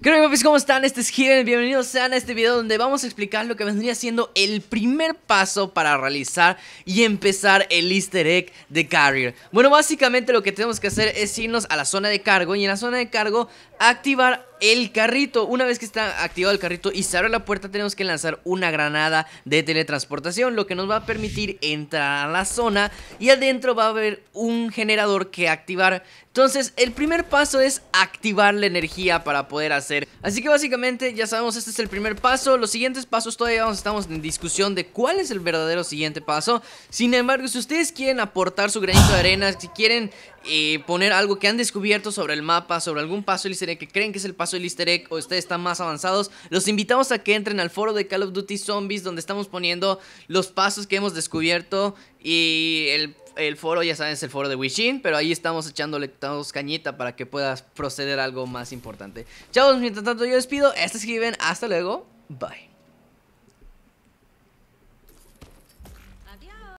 ¿Qué onda papis? ¿Cómo están? Este es Hiden. bienvenidos sean a este video donde vamos a explicar lo que vendría siendo el primer paso para realizar y empezar el easter egg de Carrier Bueno, básicamente lo que tenemos que hacer es irnos a la zona de cargo y en la zona de cargo activar el carrito. Una vez que está activado el carrito y se abre la puerta, tenemos que lanzar una granada de teletransportación, lo que nos va a permitir entrar a la zona y adentro va a haber un generador que activar. Entonces, el primer paso es activar la energía para poder hacer. Así que básicamente, ya sabemos, este es el primer paso. Los siguientes pasos todavía estamos en discusión de cuál es el verdadero siguiente paso. Sin embargo, si ustedes quieren aportar su granito de arena, si quieren eh, poner algo que han descubierto sobre el mapa, sobre algún paso del easter egg que creen que es el paso del easter egg o ustedes están más avanzados, los invitamos a que entren al foro de Call of Duty Zombies donde estamos poniendo los pasos que hemos descubierto y el el foro, ya saben, es el foro de Wishin, pero ahí estamos echándole todos cañita para que puedas proceder a algo más importante. Chavos, mientras tanto yo despido, este escriben, hasta luego, bye.